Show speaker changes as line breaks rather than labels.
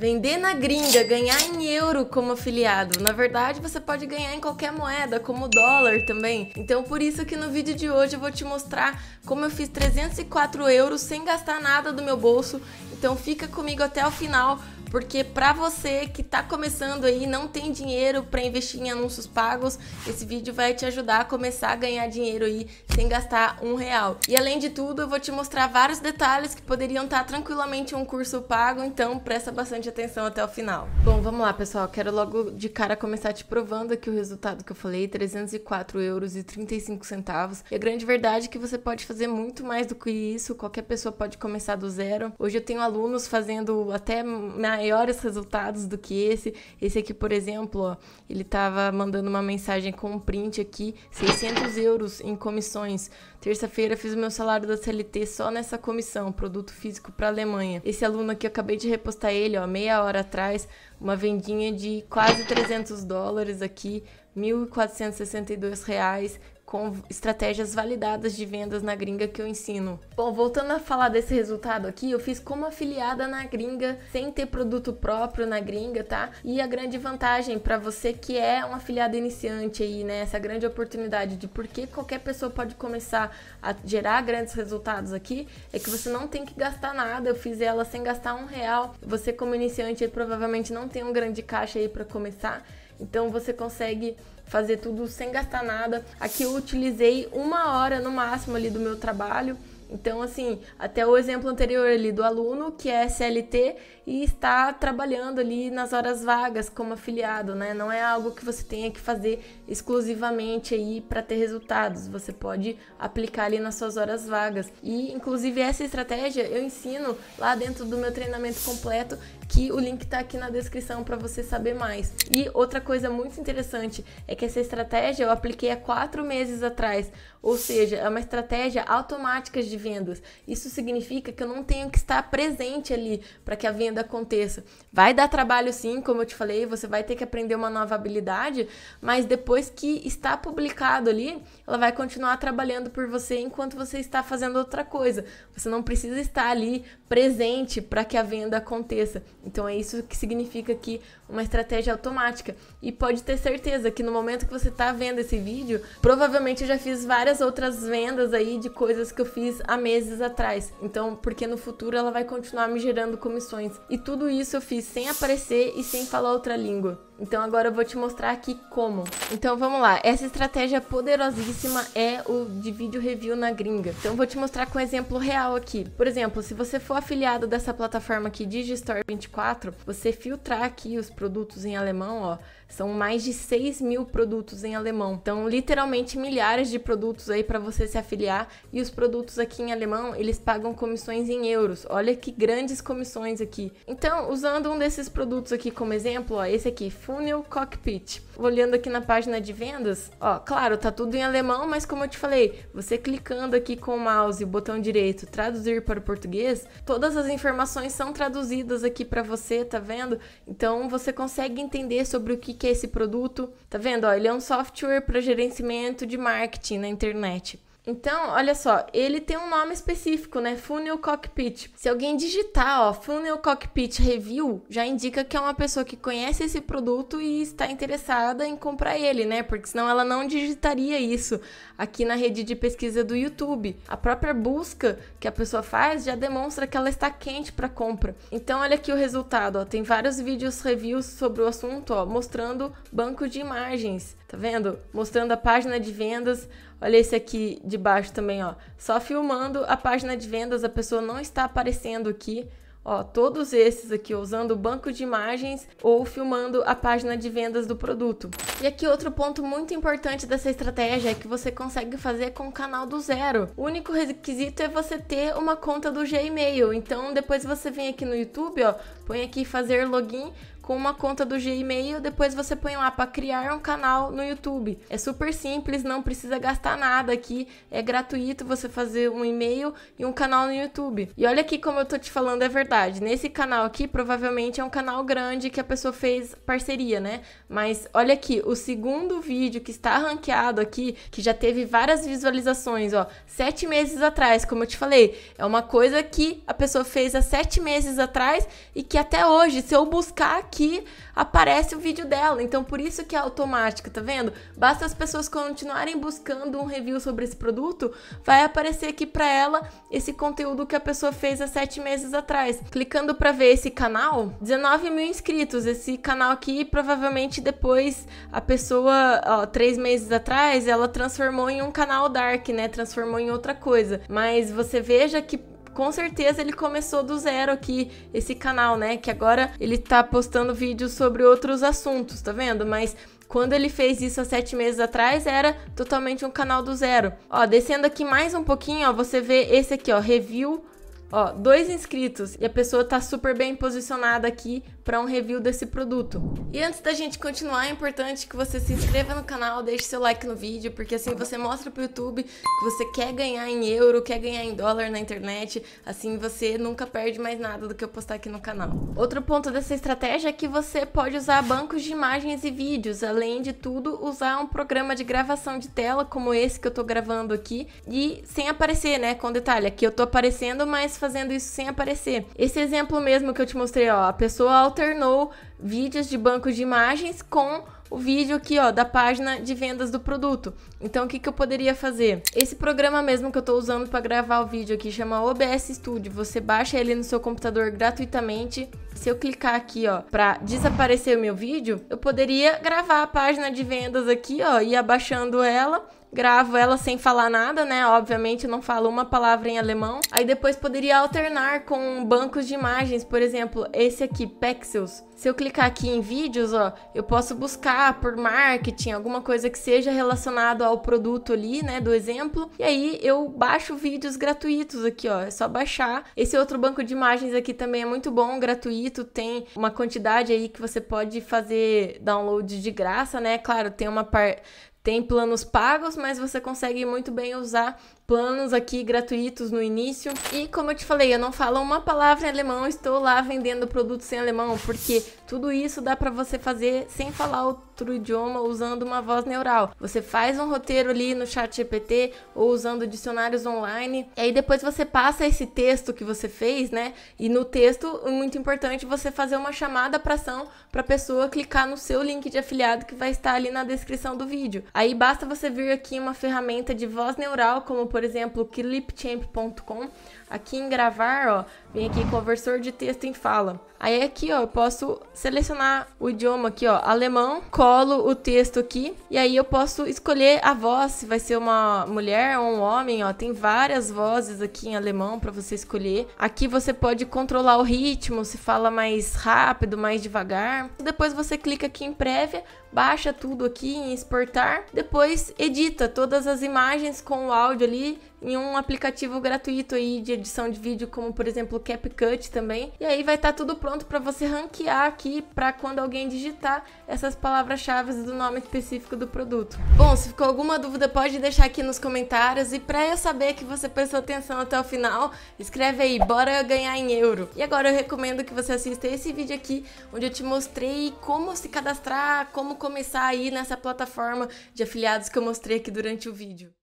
Vender na gringa, ganhar em euro como afiliado. Na verdade, você pode ganhar em qualquer moeda, como dólar também. Então, por isso que no vídeo de hoje eu vou te mostrar como eu fiz 304 euros sem gastar nada do meu bolso. Então, fica comigo até o final, porque para você que está começando aí não tem dinheiro para investir em anúncios pagos, esse vídeo vai te ajudar a começar a ganhar dinheiro aí sem gastar um real. E além de tudo, eu vou te mostrar vários detalhes que poderiam estar tranquilamente em um curso pago, então presta bastante atenção até o final. Bom, vamos lá, pessoal. Quero logo de cara começar te provando aqui o resultado que eu falei, 304 euros e 35 centavos. E a grande verdade é que você pode fazer muito mais do que isso, qualquer pessoa pode começar do zero. Hoje eu tenho alunos fazendo até maiores resultados do que esse. Esse aqui, por exemplo, ó, ele tava mandando uma mensagem com um print aqui, 600 euros em comissões comissões. Terça-feira fiz o meu salário da CLT só nessa comissão, produto físico para Alemanha. Esse aluno aqui, eu acabei de repostar ele, ó, meia hora atrás, uma vendinha de quase 300 dólares aqui. R$ reais com estratégias validadas de vendas na gringa que eu ensino. Bom, voltando a falar desse resultado aqui, eu fiz como afiliada na gringa, sem ter produto próprio na gringa, tá? E a grande vantagem para você que é um afiliado iniciante aí, né? Essa grande oportunidade de porque qualquer pessoa pode começar a gerar grandes resultados aqui, é que você não tem que gastar nada. Eu fiz ela sem gastar um real. Você como iniciante provavelmente não tem um grande caixa aí para começar. Então você consegue fazer tudo sem gastar nada. Aqui eu utilizei uma hora no máximo ali do meu trabalho. Então, assim, até o exemplo anterior ali do aluno que é CLT e está trabalhando ali nas horas vagas como afiliado, né? Não é algo que você tenha que fazer exclusivamente aí para ter resultados. Você pode aplicar ali nas suas horas vagas. E, inclusive, essa estratégia eu ensino lá dentro do meu treinamento completo que o link está aqui na descrição para você saber mais. E outra coisa muito interessante é que essa estratégia eu apliquei há quatro meses atrás, ou seja, é uma estratégia automática de vendas. Isso significa que eu não tenho que estar presente ali para que a venda aconteça. Vai dar trabalho sim, como eu te falei, você vai ter que aprender uma nova habilidade, mas depois que está publicado ali, ela vai continuar trabalhando por você enquanto você está fazendo outra coisa. Você não precisa estar ali presente para que a venda aconteça. Então é isso que significa que uma estratégia automática. E pode ter certeza que no momento que você está vendo esse vídeo, provavelmente eu já fiz várias outras vendas aí de coisas que eu fiz há meses atrás. Então, porque no futuro ela vai continuar me gerando comissões. E tudo isso eu fiz sem aparecer e sem falar outra língua. Então agora eu vou te mostrar aqui como. Então vamos lá, essa estratégia poderosíssima é o de vídeo review na gringa. Então vou te mostrar com um exemplo real aqui. Por exemplo, se você for afiliado dessa plataforma aqui Digistore 24, você filtrar aqui os produtos em alemão, ó, são mais de 6 mil produtos em alemão. Então literalmente milhares de produtos aí para você se afiliar e os produtos aqui em alemão, eles pagam comissões em euros. Olha que grandes comissões aqui. Então, usando um desses produtos aqui como exemplo, ó, esse aqui, Funnel Cockpit. Olhando aqui na página de vendas, ó, claro, tá tudo em alemão, mas como eu te falei, você clicando aqui com o mouse, o botão direito, traduzir para o português, todas as informações são traduzidas aqui para você, tá vendo? Então você consegue entender sobre o que, que é esse produto, tá vendo? Ó, ele é um software para gerenciamento de marketing na internet. Então, olha só, ele tem um nome específico, né? Funnel Cockpit. Se alguém digitar, ó, Funnel Cockpit Review, já indica que é uma pessoa que conhece esse produto e está interessada em comprar ele, né? Porque senão ela não digitaria isso aqui na rede de pesquisa do YouTube. A própria busca que a pessoa faz já demonstra que ela está quente para compra. Então, olha aqui o resultado, ó, tem vários vídeos reviews sobre o assunto, ó, mostrando banco de imagens, tá vendo? Mostrando a página de vendas, Olha esse aqui de baixo também, ó. Só filmando a página de vendas, a pessoa não está aparecendo aqui. Ó, todos esses aqui, usando o banco de imagens ou filmando a página de vendas do produto. E aqui outro ponto muito importante dessa estratégia é que você consegue fazer com o canal do zero. O único requisito é você ter uma conta do Gmail. Então depois você vem aqui no YouTube, ó, põe aqui fazer login, com uma conta do Gmail, depois você põe lá para criar um canal no YouTube. É super simples, não precisa gastar nada aqui, é gratuito você fazer um e-mail e um canal no YouTube. E olha aqui como eu tô te falando é verdade. Nesse canal aqui, provavelmente é um canal grande que a pessoa fez parceria, né? Mas olha aqui, o segundo vídeo que está ranqueado aqui, que já teve várias visualizações, ó, sete meses atrás, como eu te falei, é uma coisa que a pessoa fez há sete meses atrás e que até hoje, se eu buscar aqui aqui aparece o vídeo dela. Então por isso que é automático, tá vendo? Basta as pessoas continuarem buscando um review sobre esse produto, vai aparecer aqui para ela esse conteúdo que a pessoa fez há sete meses atrás. Clicando para ver esse canal, 19 mil inscritos. Esse canal aqui provavelmente depois a pessoa, ó, três meses atrás, ela transformou em um canal dark, né? Transformou em outra coisa. Mas você veja que com certeza ele começou do zero aqui, esse canal, né? Que agora ele tá postando vídeos sobre outros assuntos, tá vendo? Mas quando ele fez isso há sete meses atrás, era totalmente um canal do zero. Ó, descendo aqui mais um pouquinho, ó, você vê esse aqui, ó, review Ó, dois inscritos e a pessoa tá super bem posicionada aqui, para um review desse produto. E antes da gente continuar, é importante que você se inscreva no canal, deixe seu like no vídeo, porque assim você mostra pro YouTube que você quer ganhar em euro, quer ganhar em dólar na internet, assim você nunca perde mais nada do que eu postar aqui no canal. Outro ponto dessa estratégia é que você pode usar bancos de imagens e vídeos, além de tudo, usar um programa de gravação de tela como esse que eu tô gravando aqui e sem aparecer, né, com detalhe, aqui eu tô aparecendo, mas fazendo isso sem aparecer. Esse exemplo mesmo que eu te mostrei, ó, a pessoa alternou vídeos de banco de imagens com o vídeo aqui, ó, da página de vendas do produto. Então, o que, que eu poderia fazer? Esse programa mesmo que eu tô usando para gravar o vídeo aqui chama OBS Studio. Você baixa ele no seu computador gratuitamente. Se eu clicar aqui, ó, para desaparecer o meu vídeo, eu poderia gravar a página de vendas aqui, ó, e abaixando ela gravo ela sem falar nada, né? Obviamente eu não falo uma palavra em alemão. Aí depois poderia alternar com bancos de imagens, por exemplo, esse aqui, Pexels. Se eu clicar aqui em vídeos, ó, eu posso buscar por marketing, alguma coisa que seja relacionado ao produto ali, né, do exemplo. E aí eu baixo vídeos gratuitos aqui, ó, é só baixar. Esse outro banco de imagens aqui também é muito bom, gratuito, tem uma quantidade aí que você pode fazer download de graça, né? Claro, tem uma parte tem planos pagos, mas você consegue muito bem usar planos aqui gratuitos no início. E como eu te falei, eu não falo uma palavra em alemão, estou lá vendendo produtos em alemão, porque tudo isso dá para você fazer sem falar outro idioma usando uma voz neural. Você faz um roteiro ali no chat GPT ou usando dicionários online, e aí depois você passa esse texto que você fez, né? E no texto, é muito importante você fazer uma chamada para ação para pessoa clicar no seu link de afiliado que vai estar ali na descrição do vídeo. Aí basta você vir aqui uma ferramenta de voz neural como por por exemplo, clipchamp.com, Aqui em gravar, ó, vem aqui conversor de texto em fala. Aí aqui, ó, eu posso selecionar o idioma aqui, ó, alemão, colo o texto aqui e aí eu posso escolher a voz, se vai ser uma mulher ou um homem, ó, tem várias vozes aqui em alemão para você escolher. Aqui você pode controlar o ritmo, se fala mais rápido, mais devagar. Depois você clica aqui em prévia, baixa tudo aqui em exportar, depois edita todas as imagens com o áudio ali, em um aplicativo gratuito aí de edição de vídeo, como por exemplo o CapCut também. E aí vai estar tá tudo pronto para você ranquear aqui para quando alguém digitar essas palavras-chave do nome específico do produto. Bom, se ficou alguma dúvida, pode deixar aqui nos comentários. E para eu saber que você prestou atenção até o final, escreve aí, bora ganhar em euro. E agora eu recomendo que você assista esse vídeo aqui, onde eu te mostrei como se cadastrar, como começar aí nessa plataforma de afiliados que eu mostrei aqui durante o vídeo.